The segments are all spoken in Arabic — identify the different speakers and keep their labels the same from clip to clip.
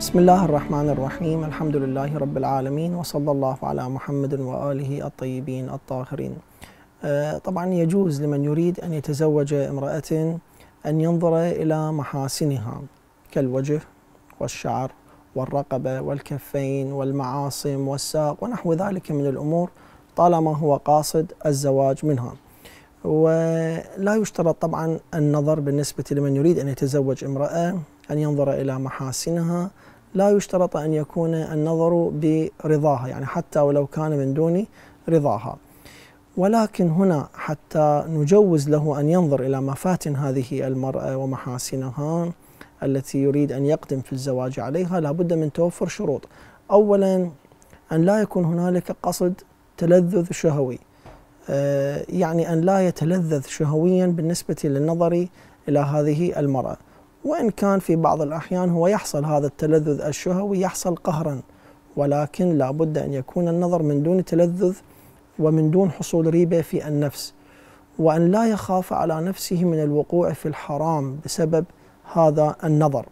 Speaker 1: بسم الله الرحمن الرحيم الحمد لله رب العالمين وصلى الله على محمد وآله الطيبين الطاهرين آه، طبعا يجوز لمن يريد أن يتزوج امرأة أن ينظر إلى محاسنها كالوجه والشعر والرقبة والكفين والمعاصم والساق ونحو ذلك من الأمور طالما هو قاصد الزواج منها ولا يشترط طبعا النظر بالنسبة لمن يريد أن يتزوج امرأة أن ينظر إلى محاسنها لا يشترط أن يكون النظر برضاها يعني حتى ولو كان من دون رضاها ولكن هنا حتى نجوز له أن ينظر إلى مفاتن هذه المرأة ومحاسنها التي يريد أن يقدم في الزواج عليها لا بد من توفر شروط أولا أن لا يكون هنالك قصد تلذذ شهوي آه، يعني أن لا يتلذذ شهويا بالنسبة للنظر إلى هذه المرأة وإن كان في بعض الأحيان هو يحصل هذا التلذذ الشهوي يحصل قهرا ولكن لا بد أن يكون النظر من دون تلذذ ومن دون حصول ريبة في النفس وأن لا يخاف على نفسه من الوقوع في الحرام بسبب هذا النظر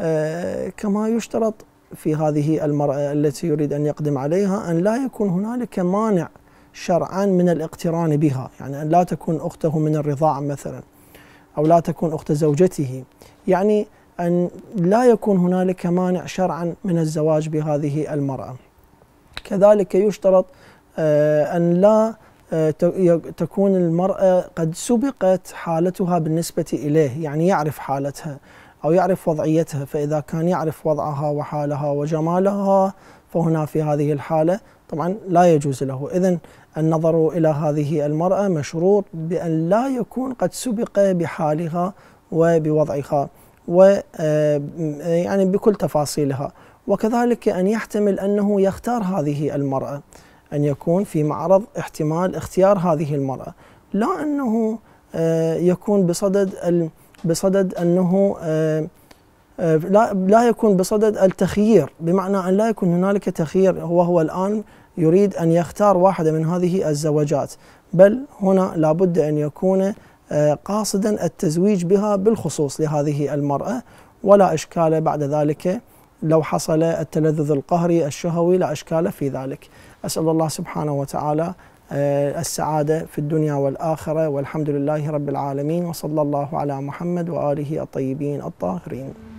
Speaker 1: آه، كما يشترط في هذه المرأة التي يريد أن يقدم عليها أن لا يكون هنالك مانع شرعا من الاقتران بها يعني أن لا تكون أخته من الرضاع مثلا أو لا تكون أخت زوجته يعني أن لا يكون هنالك مانع شرعا من الزواج بهذه المرأة كذلك يشترط آه، أن لا آه، تكون المرأة قد سبقت حالتها بالنسبة إليه يعني يعرف حالتها أو يعرف وضعيتها فإذا كان يعرف وضعها وحالها وجمالها فهنا في هذه الحالة طبعا لا يجوز له إذا النظر إلى هذه المرأة مشروط بأن لا يكون قد سبق بحالها وبوضعها و آه، يعني بكل تفاصيلها وكذلك أن يحتمل أنه يختار هذه المرأة أن يكون في معرض احتمال اختيار هذه المرأة لا أنه آه، يكون بصدد بصدد أنه آه، آه، لا لا يكون بصدد التخيير بمعنى أن لا يكون هنالك تخيير وهو الآن يريد أن يختار واحدة من هذه الزوجات بل هنا لابد أن يكون آه، قاصدا التزويج بها بالخصوص لهذه المرأة ولا إشكال بعد ذلك لو حصل التلذذ القهري الشهوي لا إشكال في ذلك أسأل الله سبحانه وتعالى آه، السعادة في الدنيا والآخرة والحمد لله رب العالمين وصلى الله على محمد وآله الطيبين الطاهرين